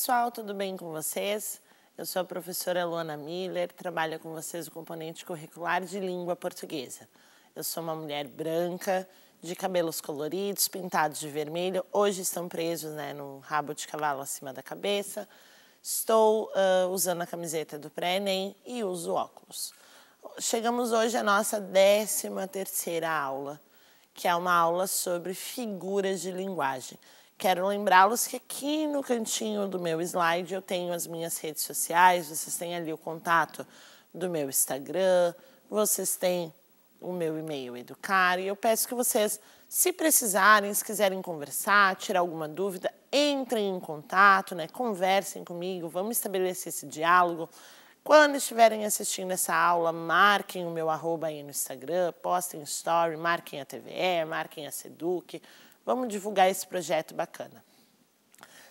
pessoal, tudo bem com vocês? Eu sou a professora Luana Miller, trabalho com vocês o componente curricular de língua portuguesa. Eu sou uma mulher branca, de cabelos coloridos, pintados de vermelho, hoje estão presos né, no rabo de cavalo acima da cabeça. Estou uh, usando a camiseta do pré-ENEM e uso óculos. Chegamos hoje à nossa 13 terceira aula, que é uma aula sobre figuras de linguagem. Quero lembrá-los que aqui no cantinho do meu slide eu tenho as minhas redes sociais, vocês têm ali o contato do meu Instagram, vocês têm o meu e-mail educar e eu peço que vocês, se precisarem, se quiserem conversar, tirar alguma dúvida, entrem em contato, né? Conversem comigo, vamos estabelecer esse diálogo. Quando estiverem assistindo essa aula, marquem o meu arroba aí no Instagram, postem story, marquem a TVE, marquem a Seduc, Vamos divulgar esse projeto bacana.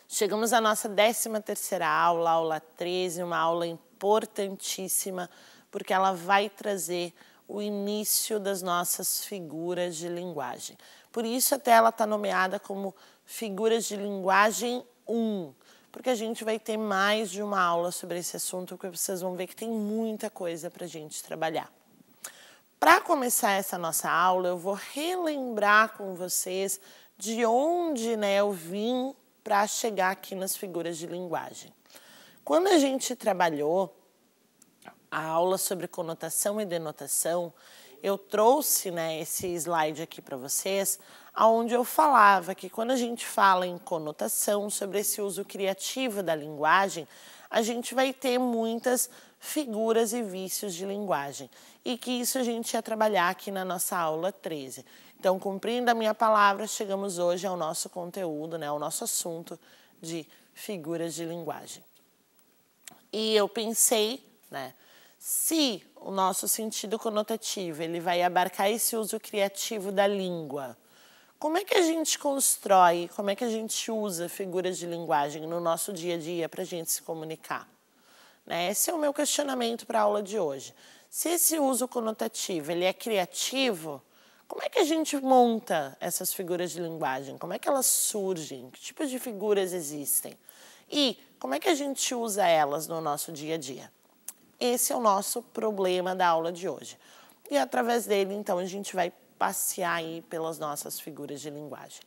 Chegamos à nossa 13ª aula, aula 13, uma aula importantíssima, porque ela vai trazer o início das nossas figuras de linguagem. Por isso até ela está nomeada como figuras de linguagem 1, porque a gente vai ter mais de uma aula sobre esse assunto, porque vocês vão ver que tem muita coisa para a gente trabalhar. Para começar essa nossa aula, eu vou relembrar com vocês de onde né, eu vim para chegar aqui nas figuras de linguagem. Quando a gente trabalhou a aula sobre conotação e denotação, eu trouxe né, esse slide aqui para vocês, onde eu falava que quando a gente fala em conotação, sobre esse uso criativo da linguagem, a gente vai ter muitas figuras e vícios de linguagem. E que isso a gente ia trabalhar aqui na nossa aula 13. Então, cumprindo a minha palavra, chegamos hoje ao nosso conteúdo, né, ao nosso assunto de figuras de linguagem. E eu pensei, né, se o nosso sentido conotativo ele vai abarcar esse uso criativo da língua, como é que a gente constrói, como é que a gente usa figuras de linguagem no nosso dia a dia para a gente se comunicar? Né? Esse é o meu questionamento para a aula de hoje. Se esse uso conotativo ele é criativo, como é que a gente monta essas figuras de linguagem? Como é que elas surgem? Que tipos de figuras existem? E como é que a gente usa elas no nosso dia a dia? Esse é o nosso problema da aula de hoje. E através dele, então, a gente vai passear aí pelas nossas figuras de linguagem.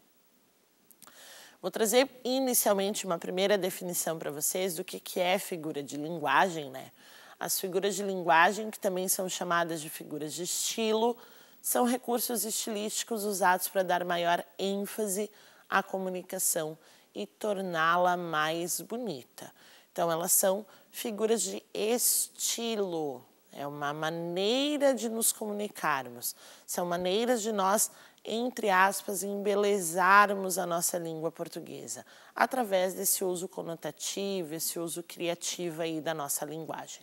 Vou trazer inicialmente uma primeira definição para vocês do que, que é figura de linguagem, né? As figuras de linguagem, que também são chamadas de figuras de estilo, são recursos estilísticos usados para dar maior ênfase à comunicação e torná-la mais bonita. Então, elas são figuras de estilo, é uma maneira de nos comunicarmos, são maneiras de nós, entre aspas, embelezarmos a nossa língua portuguesa, através desse uso conotativo, esse uso criativo aí da nossa linguagem.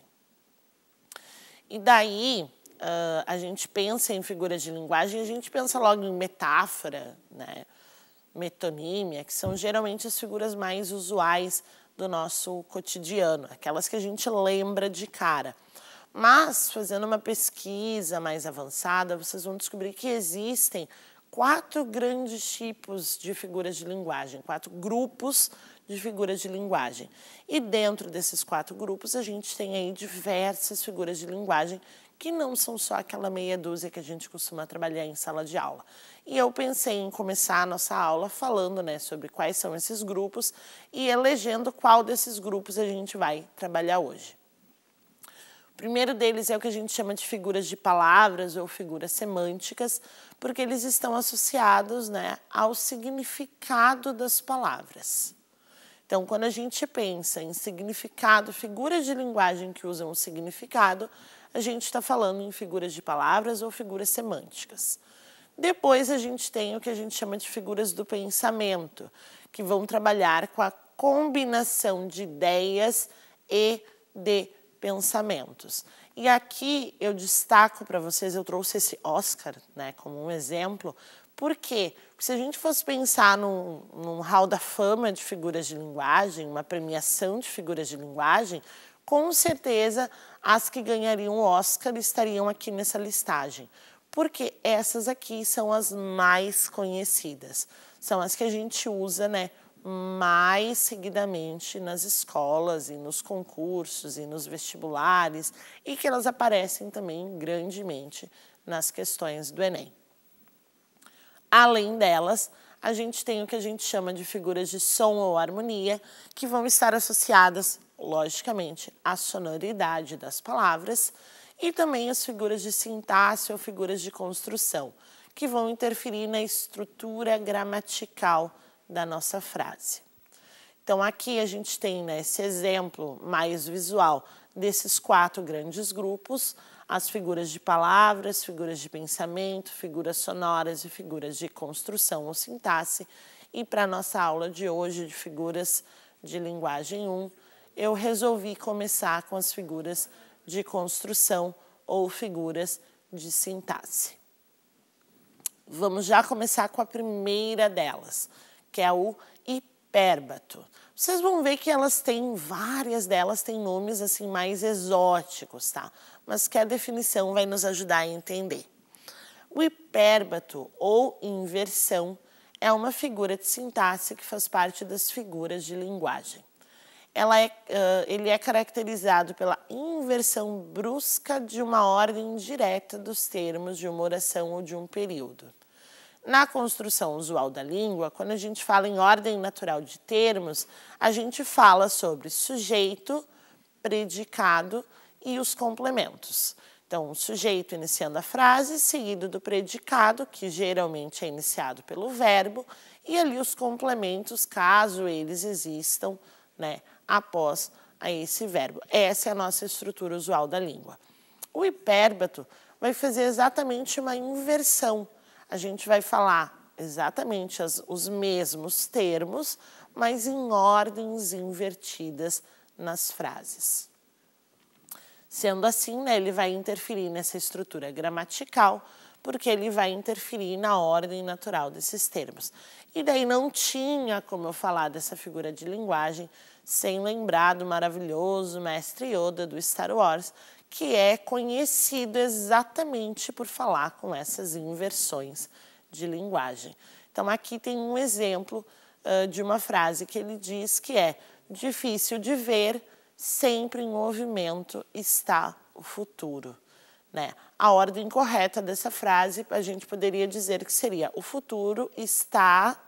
E daí, uh, a gente pensa em figura de linguagem, a gente pensa logo em metáfora, né? metonímia, que são geralmente as figuras mais usuais do nosso cotidiano, aquelas que a gente lembra de cara. Mas, fazendo uma pesquisa mais avançada, vocês vão descobrir que existem quatro grandes tipos de figuras de linguagem, quatro grupos de figuras de linguagem. E dentro desses quatro grupos, a gente tem aí diversas figuras de linguagem que não são só aquela meia dúzia que a gente costuma trabalhar em sala de aula. E eu pensei em começar a nossa aula falando né, sobre quais são esses grupos e elegendo qual desses grupos a gente vai trabalhar hoje. O primeiro deles é o que a gente chama de figuras de palavras ou figuras semânticas, porque eles estão associados né, ao significado das palavras. Então, quando a gente pensa em significado, figuras de linguagem que usam o significado, a gente está falando em figuras de palavras ou figuras semânticas. Depois a gente tem o que a gente chama de figuras do pensamento, que vão trabalhar com a combinação de ideias e de pensamentos. E aqui eu destaco para vocês, eu trouxe esse Oscar né, como um exemplo, por quê? Porque se a gente fosse pensar num, num hall da fama de figuras de linguagem, uma premiação de figuras de linguagem, com certeza as que ganhariam o Oscar estariam aqui nessa listagem, porque essas aqui são as mais conhecidas, são as que a gente usa, né? mais seguidamente nas escolas e nos concursos e nos vestibulares e que elas aparecem também grandemente nas questões do Enem. Além delas, a gente tem o que a gente chama de figuras de som ou harmonia, que vão estar associadas logicamente, a sonoridade das palavras e também as figuras de sintaxe ou figuras de construção, que vão interferir na estrutura gramatical da nossa frase. Então, aqui a gente tem né, esse exemplo mais visual desses quatro grandes grupos: as figuras de palavras, figuras de pensamento, figuras sonoras e figuras de construção ou sintaxe. E para a nossa aula de hoje de figuras de linguagem 1, eu resolvi começar com as figuras de construção ou figuras de sintaxe. Vamos já começar com a primeira delas, que é o hipérbato. Vocês vão ver que elas têm, várias delas têm nomes assim mais exóticos, tá? Mas que a definição vai nos ajudar a entender. O hipérbato ou inversão é uma figura de sintaxe que faz parte das figuras de linguagem ela é, uh, ele é caracterizado pela inversão brusca de uma ordem direta dos termos de uma oração ou de um período. Na construção usual da língua, quando a gente fala em ordem natural de termos, a gente fala sobre sujeito, predicado e os complementos. Então, o sujeito iniciando a frase, seguido do predicado, que geralmente é iniciado pelo verbo, e ali os complementos, caso eles existam, né, após esse verbo. Essa é a nossa estrutura usual da língua. O hipérbato vai fazer exatamente uma inversão. A gente vai falar exatamente as, os mesmos termos, mas em ordens invertidas nas frases. Sendo assim, né, ele vai interferir nessa estrutura gramatical, porque ele vai interferir na ordem natural desses termos. E daí não tinha como eu falar dessa figura de linguagem sem lembrar do maravilhoso mestre Yoda do Star Wars, que é conhecido exatamente por falar com essas inversões de linguagem. Então, aqui tem um exemplo uh, de uma frase que ele diz que é difícil de ver, sempre em movimento está o futuro. Né? A ordem correta dessa frase, a gente poderia dizer que seria o futuro está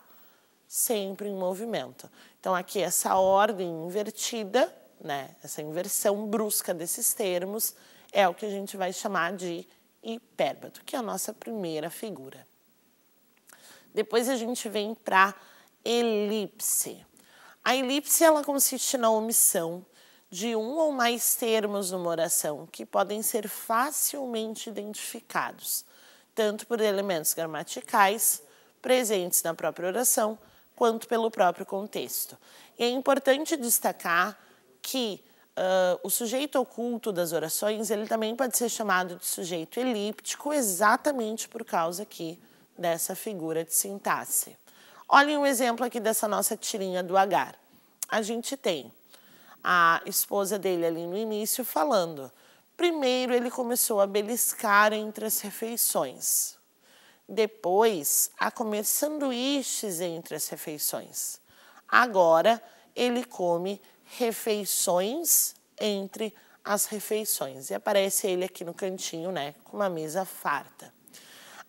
sempre em movimento. Então, aqui, essa ordem invertida, né, essa inversão brusca desses termos, é o que a gente vai chamar de hipérbato, que é a nossa primeira figura. Depois a gente vem para elipse. A elipse ela consiste na omissão de um ou mais termos numa oração que podem ser facilmente identificados, tanto por elementos gramaticais presentes na própria oração, quanto pelo próprio contexto. E é importante destacar que uh, o sujeito oculto das orações ele também pode ser chamado de sujeito elíptico, exatamente por causa aqui dessa figura de sintaxe. Olhem um exemplo aqui dessa nossa tirinha do Agar. A gente tem a esposa dele ali no início falando. Primeiro ele começou a beliscar entre as refeições. Depois, a comer sanduíches entre as refeições. Agora, ele come refeições entre as refeições. E aparece ele aqui no cantinho, né, com uma mesa farta.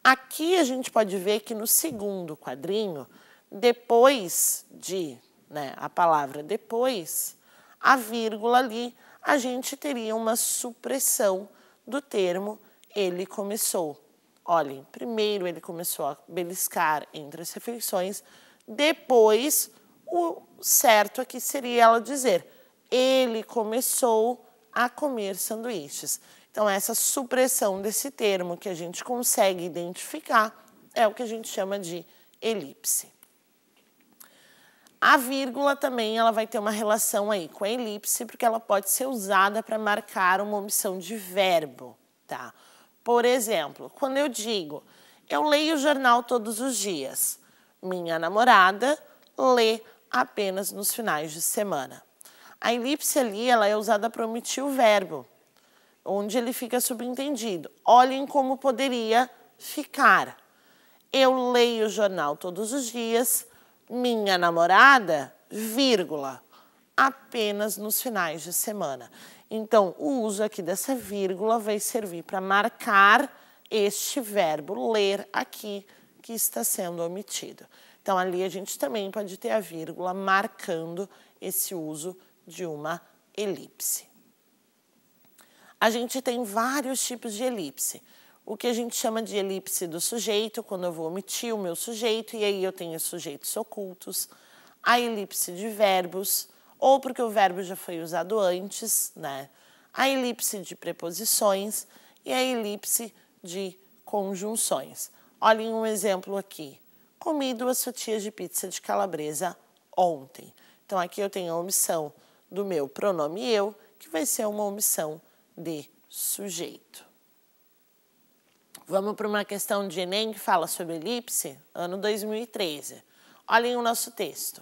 Aqui a gente pode ver que no segundo quadrinho, depois de, né, a palavra depois, a vírgula ali, a gente teria uma supressão do termo ele começou. Olhem, primeiro ele começou a beliscar entre as refeições, depois o certo aqui é seria ela dizer: ele começou a comer sanduíches. Então, essa supressão desse termo que a gente consegue identificar é o que a gente chama de elipse. A vírgula também ela vai ter uma relação aí com a elipse, porque ela pode ser usada para marcar uma omissão de verbo, tá? Por exemplo, quando eu digo eu leio o jornal todos os dias, minha namorada lê apenas nos finais de semana. A elipse ali ela é usada para omitir o verbo, onde ele fica subentendido. Olhem como poderia ficar. Eu leio o jornal todos os dias, minha namorada, vírgula, apenas nos finais de semana. Então, o uso aqui dessa vírgula vai servir para marcar este verbo ler aqui que está sendo omitido. Então, ali a gente também pode ter a vírgula marcando esse uso de uma elipse. A gente tem vários tipos de elipse. O que a gente chama de elipse do sujeito, quando eu vou omitir o meu sujeito, e aí eu tenho sujeitos ocultos. A elipse de verbos, ou porque o verbo já foi usado antes, né? A elipse de preposições e a elipse de conjunções. Olhem um exemplo aqui. Comi duas fatias de pizza de calabresa ontem. Então, aqui eu tenho a omissão do meu pronome eu, que vai ser uma omissão de sujeito. Vamos para uma questão de Enem que fala sobre elipse, ano 2013. Olhem o nosso texto.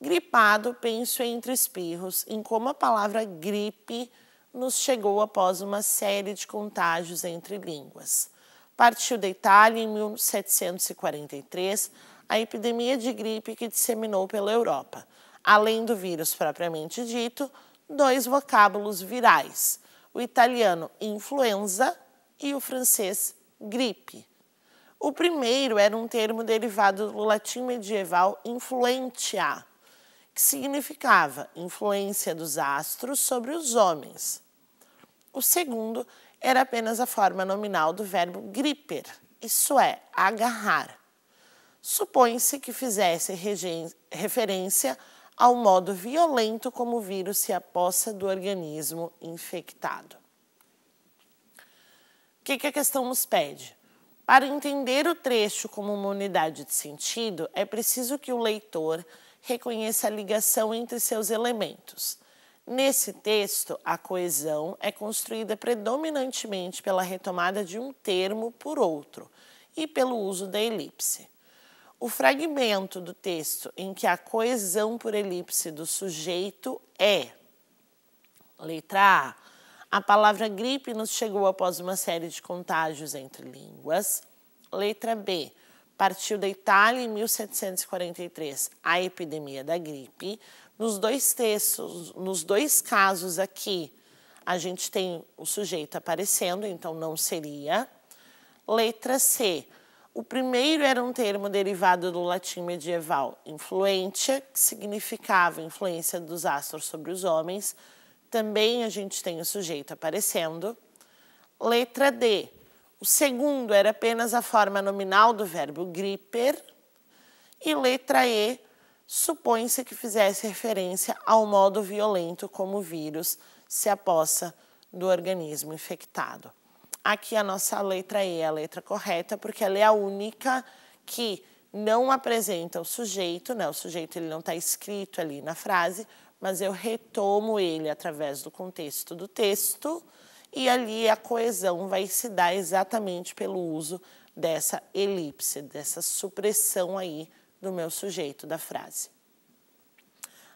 Gripado, penso entre espirros em como a palavra gripe nos chegou após uma série de contágios entre línguas. Partiu da Itália em 1743 a epidemia de gripe que disseminou pela Europa. Além do vírus propriamente dito, dois vocábulos virais: o italiano influenza e o francês gripe. O primeiro era um termo derivado do latim medieval influentia, que significava influência dos astros sobre os homens. O segundo era apenas a forma nominal do verbo griper, isso é, agarrar. Supõe-se que fizesse referência ao modo violento como o vírus se aposta do organismo infectado. O que, que a questão nos pede? Para entender o trecho como uma unidade de sentido, é preciso que o leitor reconheça a ligação entre seus elementos. Nesse texto, a coesão é construída predominantemente pela retomada de um termo por outro e pelo uso da elipse. O fragmento do texto em que a coesão por elipse do sujeito é. Letra A. A palavra gripe nos chegou após uma série de contágios entre línguas. Letra B. Partiu da Itália em 1743 a epidemia da gripe. Nos dois textos, nos dois casos aqui, a gente tem o sujeito aparecendo, então não seria. Letra C. O primeiro era um termo derivado do latim medieval, influentia, que significava influência dos astros sobre os homens. Também a gente tem o sujeito aparecendo. Letra D. O segundo era apenas a forma nominal do verbo griper. E letra E, supõe-se que fizesse referência ao modo violento como o vírus se apossa do organismo infectado. Aqui a nossa letra E é a letra correta, porque ela é a única que não apresenta o sujeito, né? o sujeito ele não está escrito ali na frase, mas eu retomo ele através do contexto do texto e ali a coesão vai se dar exatamente pelo uso dessa elipse, dessa supressão aí do meu sujeito da frase.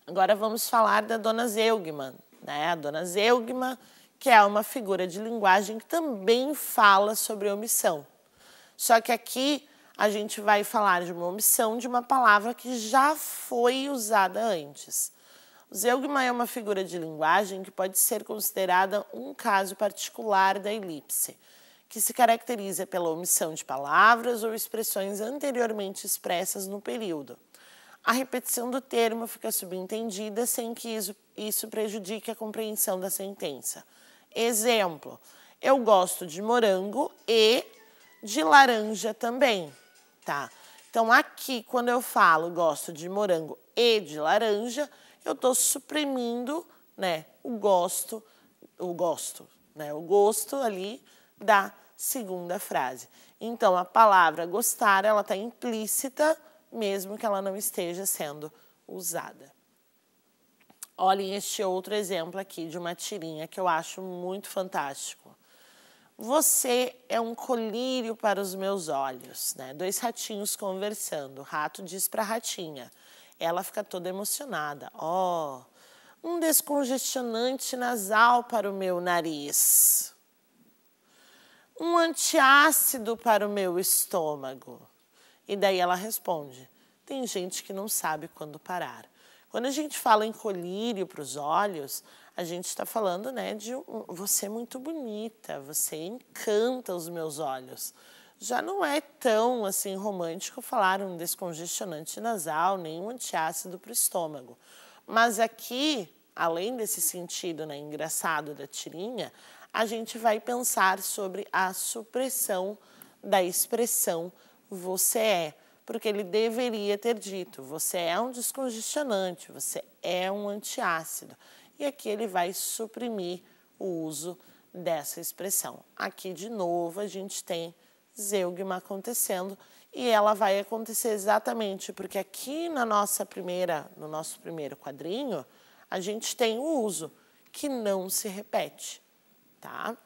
Agora vamos falar da dona Zeugman, né? A dona Zeugman, que é uma figura de linguagem que também fala sobre omissão. Só que aqui a gente vai falar de uma omissão de uma palavra que já foi usada antes zeugma é uma figura de linguagem que pode ser considerada um caso particular da elipse, que se caracteriza pela omissão de palavras ou expressões anteriormente expressas no período. A repetição do termo fica subentendida sem que isso, isso prejudique a compreensão da sentença. Exemplo: eu gosto de morango e de laranja também, tá? Então, aqui, quando eu falo gosto de morango e de laranja, eu estou suprimindo né, o gosto, o gosto, né, o gosto ali da segunda frase. Então, a palavra gostar, ela está implícita, mesmo que ela não esteja sendo usada. Olhem este outro exemplo aqui de uma tirinha que eu acho muito fantástico. Você é um colírio para os meus olhos, né? Dois ratinhos conversando. O rato diz para a ratinha. Ela fica toda emocionada. Ó, oh, um descongestionante nasal para o meu nariz. Um antiácido para o meu estômago. E daí ela responde: Tem gente que não sabe quando parar. Quando a gente fala em colírio para os olhos, a gente está falando, né, de um, você é muito bonita, você encanta os meus olhos. Já não é tão assim romântico falar um descongestionante nasal, nem um antiácido para o estômago. Mas aqui, além desse sentido né, engraçado da tirinha, a gente vai pensar sobre a supressão da expressão você é porque ele deveria ter dito: você é um descongestionante, você é um antiácido e aqui ele vai suprimir o uso dessa expressão. Aqui, de novo, a gente tem zeugma acontecendo e ela vai acontecer exatamente porque aqui na nossa primeira, no nosso primeiro quadrinho, a gente tem o uso que não se repete, tá?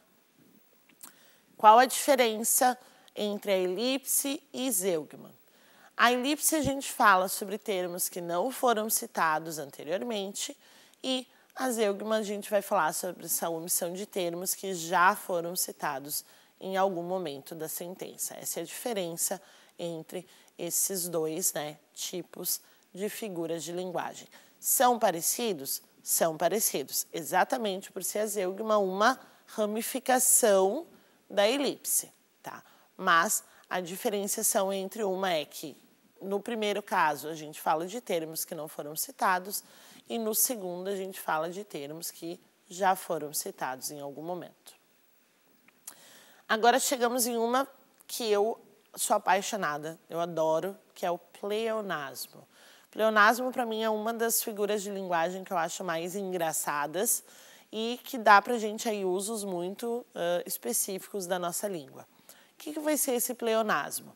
Qual a diferença entre a elipse e zeugma? A elipse a gente fala sobre termos que não foram citados anteriormente e a Zeugma, a gente vai falar sobre essa omissão de termos que já foram citados em algum momento da sentença. Essa é a diferença entre esses dois né, tipos de figuras de linguagem. São parecidos? São parecidos, exatamente por ser a Zeugma uma ramificação da elipse. Tá? Mas a diferenciação entre uma é que, no primeiro caso, a gente fala de termos que não foram citados e no segundo, a gente fala de termos que já foram citados em algum momento. Agora chegamos em uma que eu sou apaixonada, eu adoro, que é o pleonasmo. Pleonasmo, para mim, é uma das figuras de linguagem que eu acho mais engraçadas e que dá para a gente aí usos muito uh, específicos da nossa língua. O que, que vai ser esse pleonasmo?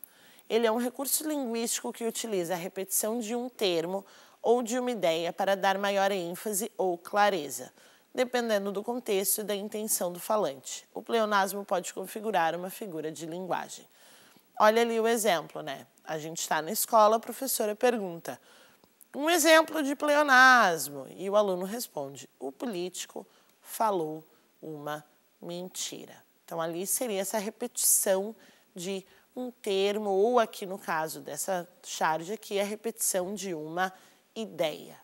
Ele é um recurso linguístico que utiliza a repetição de um termo ou de uma ideia para dar maior ênfase ou clareza, dependendo do contexto e da intenção do falante. O pleonasmo pode configurar uma figura de linguagem. Olha ali o exemplo, né? A gente está na escola, a professora pergunta um exemplo de pleonasmo e o aluno responde: o político falou uma mentira. Então, ali seria essa repetição de um termo, ou aqui no caso dessa charge aqui, a repetição de uma ideia.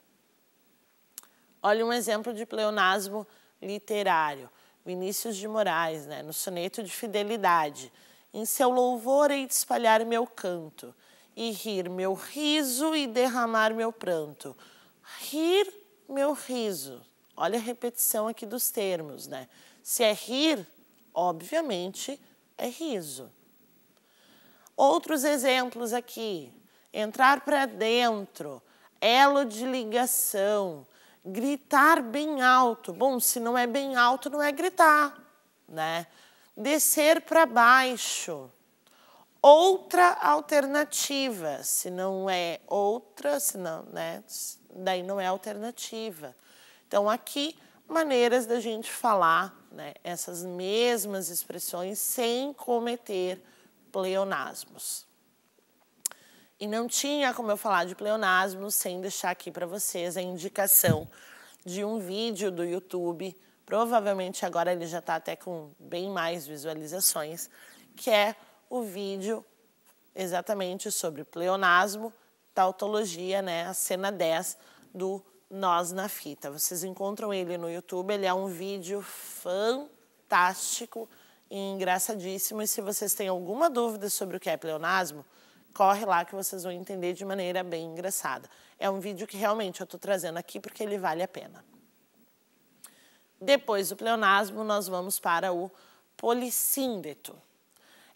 Olha um exemplo de pleonasmo literário. Vinícius de Moraes, né, no soneto de Fidelidade. Em seu louvor hei de espalhar meu canto, e rir meu riso e derramar meu pranto. Rir meu riso. Olha a repetição aqui dos termos, né? Se é rir, obviamente é riso. Outros exemplos aqui. Entrar para dentro, elo de ligação, gritar bem alto. Bom, se não é bem alto, não é gritar, né? Descer para baixo. Outra alternativa, se não é outra, se não, né? Daí não é alternativa. Então aqui maneiras da gente falar né, essas mesmas expressões sem cometer pleonasmos. E não tinha como eu falar de pleonasmo sem deixar aqui para vocês a indicação de um vídeo do YouTube. Provavelmente agora ele já está até com bem mais visualizações, que é o vídeo exatamente sobre pleonasmo, tautologia, né? A cena 10 do Nós na Fita. Vocês encontram ele no YouTube, ele é um vídeo fantástico e engraçadíssimo. E se vocês têm alguma dúvida sobre o que é pleonasmo, corre lá que vocês vão entender de maneira bem engraçada. É um vídeo que realmente eu estou trazendo aqui porque ele vale a pena. Depois do pleonasmo, nós vamos para o polissíndeto.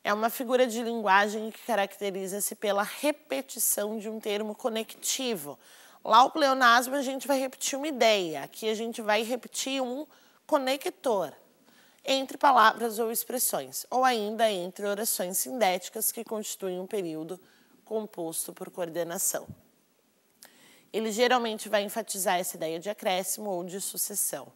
É uma figura de linguagem que caracteriza-se pela repetição de um termo conectivo. Lá o pleonasmo a gente vai repetir uma ideia, aqui a gente vai repetir um conector entre palavras ou expressões, ou ainda entre orações sintéticas que constituem um período composto por coordenação. Ele geralmente vai enfatizar essa ideia de acréscimo ou de sucessão.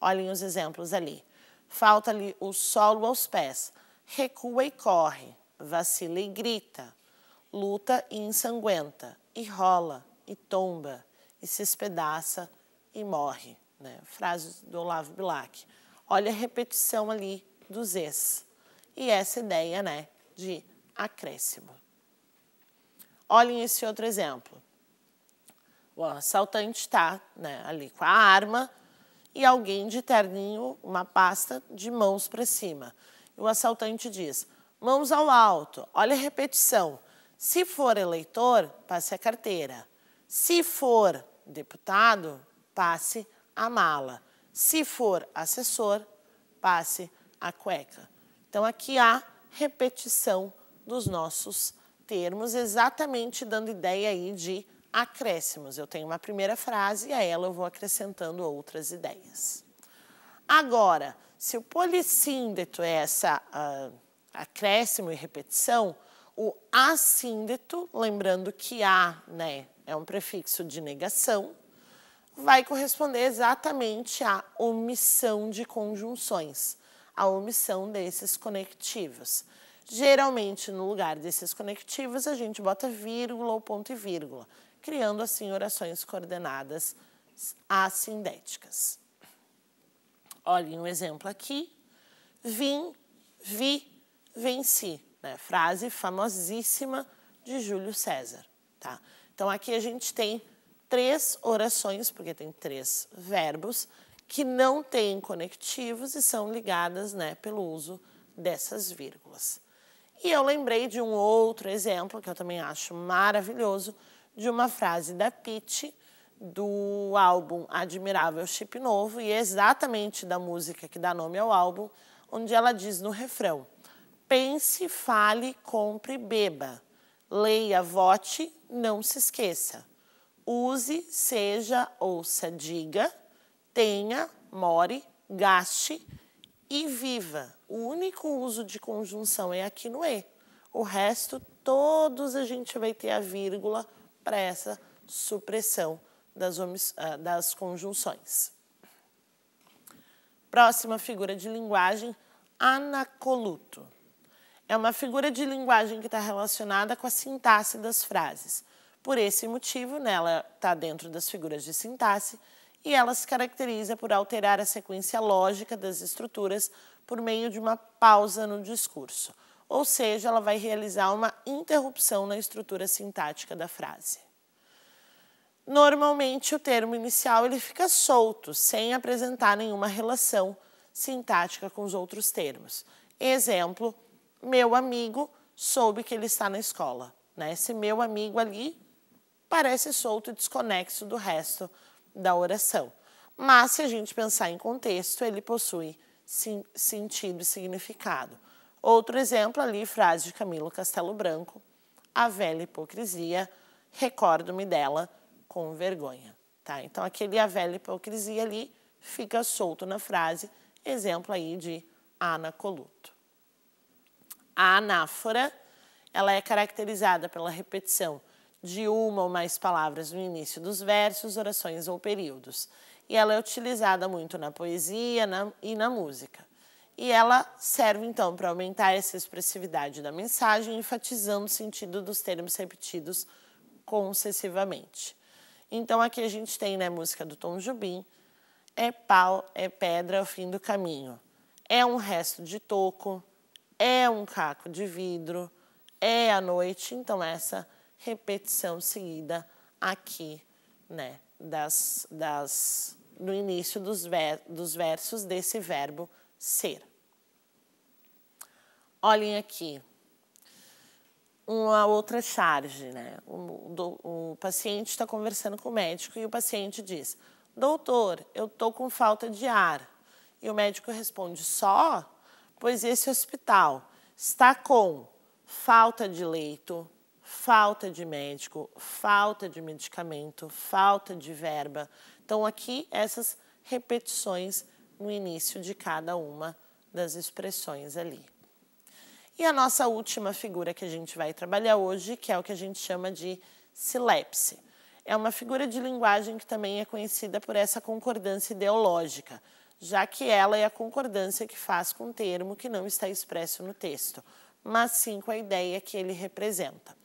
Olhem os exemplos ali. Falta-lhe o solo aos pés, recua e corre, vacila e grita, luta e ensanguenta, e rola, e tomba, e se espedaça e morre. Né? Frase do Olavo Bilac. Olha a repetição ali dos es. E essa ideia né, de acréscimo. Olhem esse outro exemplo. O assaltante está né, ali com a arma e alguém de terninho, uma pasta, de mãos para cima. E o assaltante diz: mãos ao alto. Olha a repetição. Se for eleitor, passe a carteira. Se for deputado, passe a mala. Se for assessor, passe a cueca. Então, aqui há repetição dos nossos termos, exatamente dando ideia aí de acréscimos. Eu tenho uma primeira frase e a ela eu vou acrescentando outras ideias. Agora, se o polissíndeto é essa uh, acréscimo e repetição, o assíndeto, lembrando que a né, é um prefixo de negação, vai corresponder exatamente à omissão de conjunções, à omissão desses conectivos. Geralmente, no lugar desses conectivos, a gente bota vírgula ou ponto e vírgula, criando assim orações coordenadas assindéticas. Olhem um exemplo aqui. Vim, vi, venci. Né? Frase famosíssima de Júlio César. Tá? Então, aqui a gente tem três orações, porque tem três verbos, que não têm conectivos e são ligadas né, pelo uso dessas vírgulas. E eu lembrei de um outro exemplo, que eu também acho maravilhoso, de uma frase da Pitt, do álbum Admirável Chip Novo, e é exatamente da música que dá nome ao álbum, onde ela diz no refrão: Pense, fale, compre, beba. Leia, vote, não se esqueça use, seja, ouça, diga, tenha, more, gaste e viva. O único uso de conjunção é aqui no E. O resto, todos a gente vai ter a vírgula para essa supressão das, ah, das conjunções. Próxima figura de linguagem, anacoluto. É uma figura de linguagem que está relacionada com a sintaxe das frases. Por esse motivo, nela está dentro das figuras de sintaxe e ela se caracteriza por alterar a sequência lógica das estruturas por meio de uma pausa no discurso, ou seja, ela vai realizar uma interrupção na estrutura sintática da frase. Normalmente, o termo inicial ele fica solto, sem apresentar nenhuma relação sintática com os outros termos. Exemplo, meu amigo soube que ele está na escola. Né? Esse meu amigo ali parece solto e desconexo do resto da oração. Mas, se a gente pensar em contexto, ele possui sim, sentido e significado. Outro exemplo ali, frase de Camilo Castelo Branco, a velha hipocrisia, recordo-me dela com vergonha. Tá? Então, aquele a velha hipocrisia ali fica solto na frase, exemplo aí de anacoluto. A anáfora, ela é caracterizada pela repetição de uma ou mais palavras no início dos versos, orações ou períodos. E ela é utilizada muito na poesia na, e na música. E ela serve então para aumentar essa expressividade da mensagem, enfatizando o sentido dos termos repetidos concessivamente. Então aqui a gente tem né, música do Tom Jubim, é pau, é pedra, é o fim do caminho. É um resto de toco, é um caco de vidro, é a noite. Então, essa repetição seguida aqui, né, das, das, no início dos, ver, dos versos desse verbo ser. Olhem aqui, uma outra charge, né? O, do, o paciente está conversando com o médico e o paciente diz: Doutor, eu estou com falta de ar. E o médico responde: Só? Pois esse hospital está com falta de leito, falta de médico, falta de medicamento, falta de verba. Então, aqui, essas repetições no início de cada uma das expressões ali. E a nossa última figura que a gente vai trabalhar hoje, que é o que a gente chama de silepse. É uma figura de linguagem que também é conhecida por essa concordância ideológica, já que ela é a concordância que faz com o termo que não está expresso no texto, mas sim com a ideia que ele representa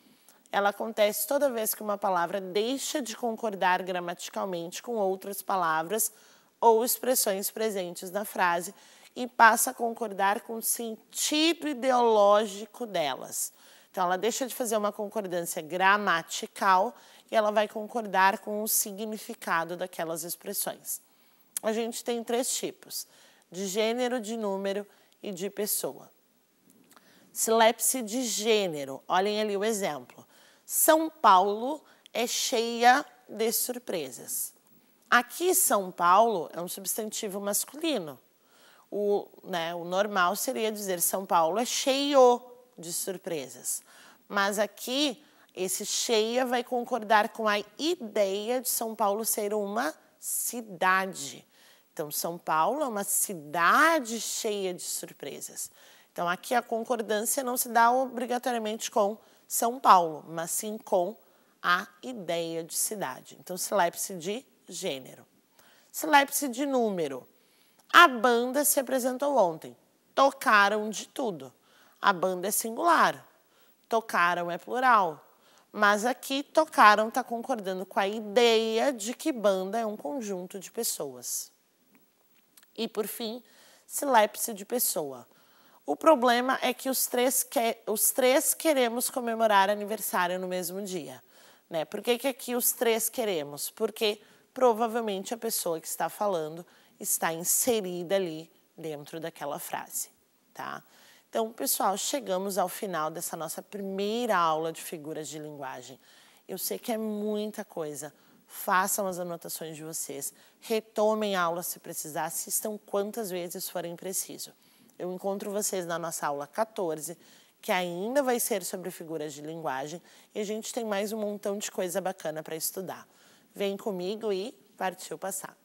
ela acontece toda vez que uma palavra deixa de concordar gramaticalmente com outras palavras ou expressões presentes na frase e passa a concordar com o sentido ideológico delas. Então, ela deixa de fazer uma concordância gramatical e ela vai concordar com o significado daquelas expressões. A gente tem três tipos: de gênero, de número e de pessoa. Silepse de gênero, olhem ali o exemplo. São Paulo é cheia de surpresas. Aqui, São Paulo é um substantivo masculino. O, né, o normal seria dizer São Paulo é cheio de surpresas. Mas aqui, esse cheia vai concordar com a ideia de São Paulo ser uma cidade. Então, São Paulo é uma cidade cheia de surpresas. Então, aqui a concordância não se dá obrigatoriamente com são Paulo, mas sim com a ideia de cidade. Então, silepse de gênero. Silepse de número. A banda se apresentou ontem. Tocaram de tudo. A banda é singular. Tocaram é plural. Mas aqui tocaram está concordando com a ideia de que banda é um conjunto de pessoas. E por fim, silepse de pessoa. O problema é que os três, que, os três queremos comemorar aniversário no mesmo dia. Né? Por que, que aqui os três queremos? Porque provavelmente a pessoa que está falando está inserida ali dentro daquela frase. Tá? Então, pessoal, chegamos ao final dessa nossa primeira aula de figuras de linguagem. Eu sei que é muita coisa. Façam as anotações de vocês, retomem a aula se precisar, assistam quantas vezes forem preciso. Eu encontro vocês na nossa aula 14, que ainda vai ser sobre figuras de linguagem, e a gente tem mais um montão de coisa bacana para estudar. Vem comigo e partiu passar.